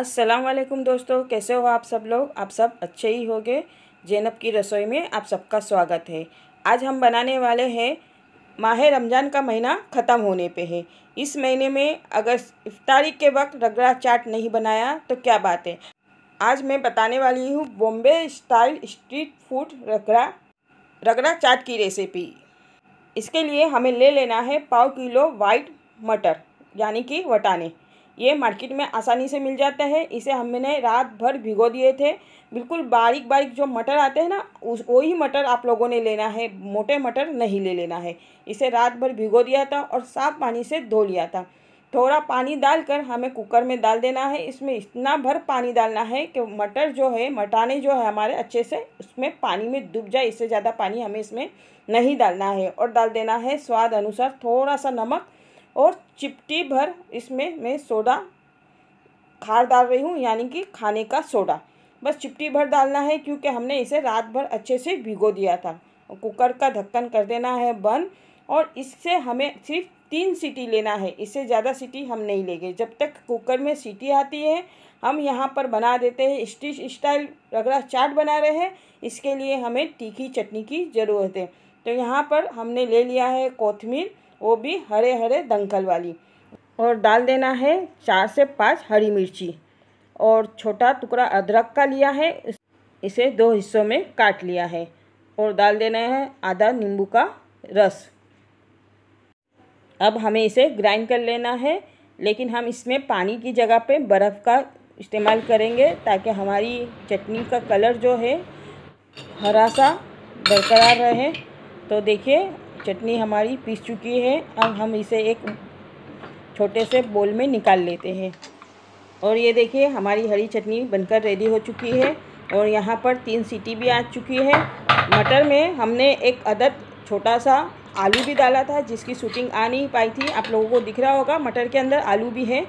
अस्सलाम वालेकुम दोस्तों कैसे हो आप सब लोग आप सब अच्छे ही होंगे जैनब की रसोई में आप सबका स्वागत है आज हम बनाने वाले हैं माह रमज़ान का महीना ख़त्म होने पे है इस महीने में अगर इफ्तारी के वक्त रगड़ा चाट नहीं बनाया तो क्या बात है आज मैं बताने वाली हूँ बॉम्बे स्टाइल स्ट्रीट फूड रगड़ा रगड़ा चाट की रेसिपी इसके लिए हमें ले लेना है पाव किलो वाइट मटर यानी कि वटाने ये मार्केट में आसानी से मिल जाता है इसे हमने रात भर भिगो दिए थे बिल्कुल बारीक बारीक जो मटर आते हैं ना उस वही मटर आप लोगों ने लेना है मोटे मटर नहीं ले लेना है इसे रात भर भिगो दिया था और साफ पानी से धो लिया था थोड़ा पानी डालकर हमें कुकर में डाल देना है इसमें इतना भर पानी डालना है कि मटर जो है मटाने जो है हमारे अच्छे से उसमें पानी में डूब जाए इससे ज़्यादा पानी हमें इसमें नहीं डालना है और डाल देना है स्वाद अनुसार थोड़ा सा नमक और चिपटी भर इसमें मैं सोडा खार डाल रही हूँ यानी कि खाने का सोडा बस चिपटी भर डालना है क्योंकि हमने इसे रात भर अच्छे से भिगो दिया था कुकर का ढक्कन कर देना है बंद और इससे हमें सिर्फ तीन सीटी लेना है इससे ज़्यादा सीटी हम नहीं लेंगे जब तक कुकर में सीटी आती है हम यहाँ पर बना देते हैं स्टिच स्टाइल रगड़ा चाट बना रहे हैं इसके लिए हमें तीखी चटनी की ज़रूरत है तो यहाँ पर हमने ले लिया है कोथमीर वो भी हरे हरे दंकल वाली और डाल देना है चार से पाँच हरी मिर्ची और छोटा टुकड़ा अदरक का लिया है इसे दो हिस्सों में काट लिया है और डाल देना है आधा नींबू का रस अब हमें इसे ग्राइंड कर लेना है लेकिन हम इसमें पानी की जगह पे बर्फ़ का इस्तेमाल करेंगे ताकि हमारी चटनी का कलर जो है हरा सा बरकरार रहे तो देखिए चटनी हमारी पीस चुकी है अब हम इसे एक छोटे से बोल में निकाल लेते हैं और ये देखिए हमारी हरी चटनी बनकर रेडी हो चुकी है और यहाँ पर तीन सीटी भी आ चुकी है मटर में हमने एक अदद छोटा सा आलू भी डाला था जिसकी शूटिंग आ नहीं पाई थी आप लोगों को दिख रहा होगा मटर के अंदर आलू भी है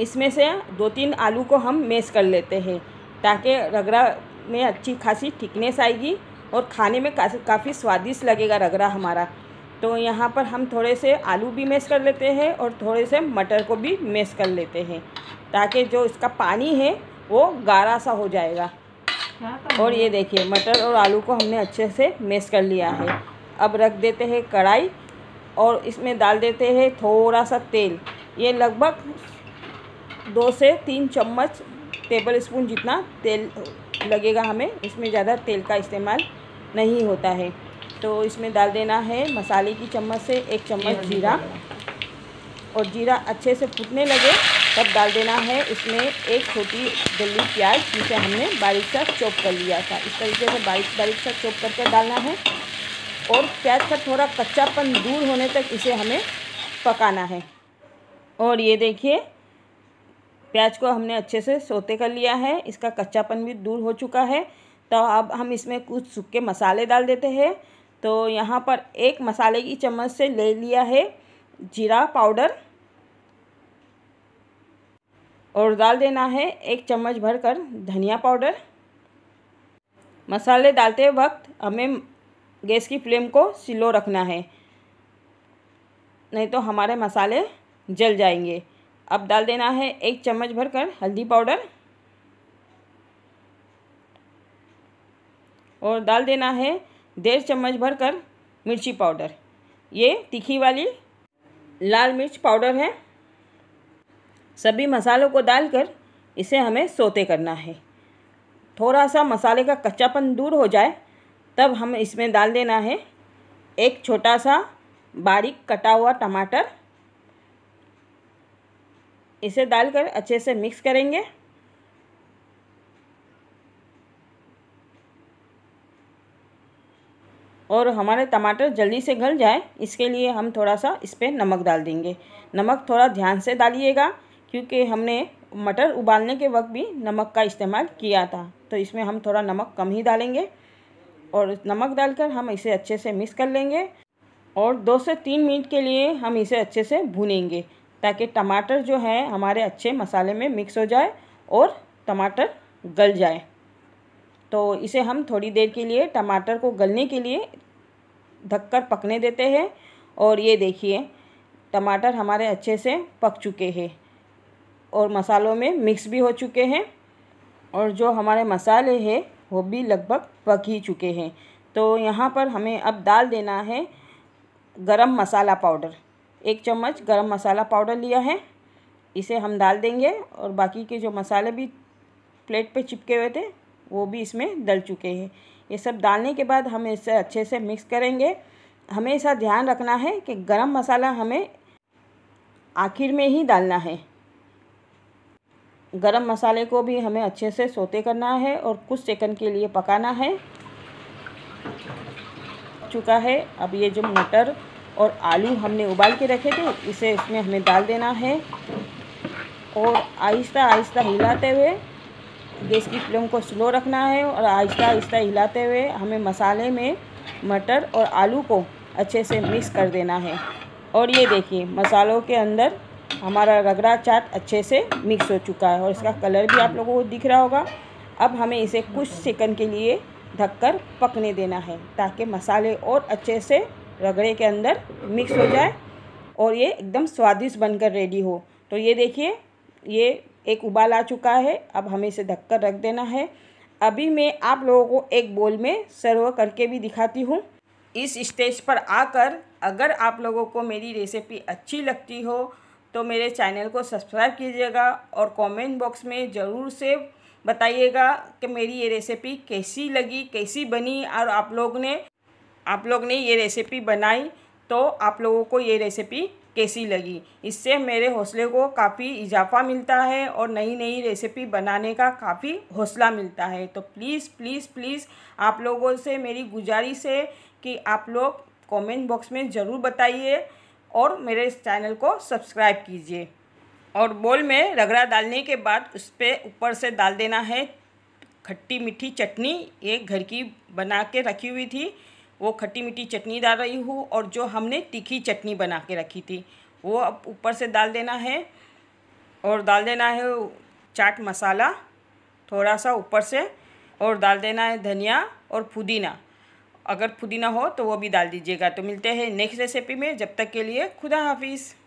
इसमें से दो तीन आलू को हम मेस कर लेते हैं ताकि रगड़ा में अच्छी खासी थिकनेस आएगी और खाने में काफ़ी स्वादिष्ट लगेगा रगड़ा हमारा तो यहाँ पर हम थोड़े से आलू भी मेस कर लेते हैं और थोड़े से मटर को भी मेस कर लेते हैं ताकि जो इसका पानी है वो गाढ़ा सा हो जाएगा और ये देखिए मटर और आलू को हमने अच्छे से मेस कर लिया है अब रख देते हैं कढ़ाई और इसमें डाल देते हैं थोड़ा सा तेल ये लगभग दो से तीन चम्मच टेबल स्पून जितना तेल लगेगा हमें इसमें ज़्यादा तेल का इस्तेमाल नहीं होता है तो इसमें डाल देना है मसाले की चम्मच से एक चम्मच जीरा और जीरा अच्छे से फूटने लगे तब डाल देना है इसमें एक छोटी दिल्ली प्याज जिसे हमने बारीक सा चॉप कर लिया था इस तरीके से बारीक बारीक सा चॉप करके डालना है और प्याज का थोड़ा कच्चापन दूर होने तक इसे हमें पकाना है और ये देखिए प्याज को हमने अच्छे से सोते कर लिया है इसका कच्चापन भी दूर हो चुका है तो अब हम इसमें कुछ सूखे मसाले डाल देते हैं तो यहाँ पर एक मसाले की चम्मच से ले लिया है जीरा पाउडर और डाल देना है एक चम्मच भर कर धनिया पाउडर मसाले डालते वक्त हमें गैस की फ्लेम को स्लो रखना है नहीं तो हमारे मसाले जल जाएंगे अब डाल देना है एक चम्मच भर कर हल्दी पाउडर और डाल देना है डेढ़ चम्मच भर कर मिर्ची पाउडर ये तीखी वाली लाल मिर्च पाउडर है सभी मसालों को डालकर इसे हमें सोते करना है थोड़ा सा मसाले का कच्चापन दूर हो जाए तब हम इसमें डाल देना है एक छोटा सा बारीक कटा हुआ टमाटर इसे डालकर अच्छे से मिक्स करेंगे और हमारे टमाटर जल्दी से गल जाए इसके लिए हम थोड़ा सा इस पर नमक डाल देंगे नमक थोड़ा ध्यान से डालिएगा क्योंकि हमने मटर उबालने के वक्त भी नमक का इस्तेमाल किया था तो इसमें हम थोड़ा नमक कम ही डालेंगे और नमक डालकर हम इसे अच्छे से मिक्स कर लेंगे और दो से तीन मिनट के लिए हम इसे अच्छे से भुनेंगे ताकि टमाटर जो है हमारे अच्छे मसाले में मिक्स हो जाए और टमाटर गल जाए तो इसे हम थोड़ी देर के लिए टमाटर को गलने के लिए ढककर पकने देते हैं और ये देखिए टमाटर हमारे अच्छे से पक चुके हैं और मसालों में मिक्स भी हो चुके हैं और जो हमारे मसाले हैं वो भी लगभग पक ही चुके हैं तो यहाँ पर हमें अब डाल देना है गरम मसाला पाउडर एक चम्मच गरम मसाला पाउडर लिया है इसे हम डाल देंगे और बाकी के जो मसाले भी प्लेट पे चिपके हुए थे वो भी इसमें डल चुके हैं ये सब डालने के बाद हम इसे अच्छे से मिक्स करेंगे हमेशा ध्यान रखना है कि गरम मसाला हमें आखिर में ही डालना है गरम मसाले को भी हमें अच्छे से सोते करना है और कुछ सेकंड के लिए पकाना है चुका है अब ये जो मटर और आलू हमने उबाल के रखे थे इसे इसमें हमें डाल देना है और आहिस्ता आहिस्ता हिलाते हुए गैस की फ्लेम को स्लो रखना है और आहिस्ता आहिस्ता हिलाते हुए हमें मसाले में मटर और आलू को अच्छे से मिक्स कर देना है और ये देखिए मसालों के अंदर हमारा रगड़ा चाट अच्छे से मिक्स हो चुका है और इसका कलर भी आप लोगों को दिख रहा होगा अब हमें इसे कुछ सेकंड के लिए ढककर पकने देना है ताकि मसाले और अच्छे से रगड़े के अंदर मिक्स हो जाए और ये एकदम स्वादिष्ट बनकर रेडी हो तो ये देखिए ये एक उबाल आ चुका है अब हमें इसे ढककर रख देना है अभी मैं आप लोगों को एक बोल में सर्व करके भी दिखाती हूँ इस स्टेज पर आकर अगर आप लोगों को मेरी रेसिपी अच्छी लगती हो तो मेरे चैनल को सब्सक्राइब कीजिएगा और कमेंट बॉक्स में ज़रूर से बताइएगा कि मेरी ये रेसिपी कैसी लगी कैसी बनी और आप लोग ने आप लोग ने ये रेसिपी बनाई तो आप लोगों को ये रेसिपी कैसी लगी इससे मेरे हौसले को काफ़ी इजाफा मिलता है और नई नई रेसिपी बनाने का काफ़ी हौसला मिलता है तो प्लीज़ प्लीज़ प्लीज़ आप लोगों से मेरी गुजारिश है कि आप लोग कमेंट बॉक्स में ज़रूर बताइए और मेरे इस चैनल को सब्सक्राइब कीजिए और बोल में रगड़ा डालने के बाद उस पर ऊपर से डाल देना है खट्टी मीठी चटनी ये घर की बना के रखी हुई थी वो खट्टी मीठी चटनी डाल रही हूँ और जो हमने तीखी चटनी बना के रखी थी वो अब ऊपर से डाल देना है और डाल देना है चाट मसाला थोड़ा सा ऊपर से और डाल देना है धनिया और पुदीना अगर पुदीना हो तो वो भी डाल दीजिएगा तो मिलते हैं नेक्स्ट रेसिपी में जब तक के लिए खुदा हाफिज़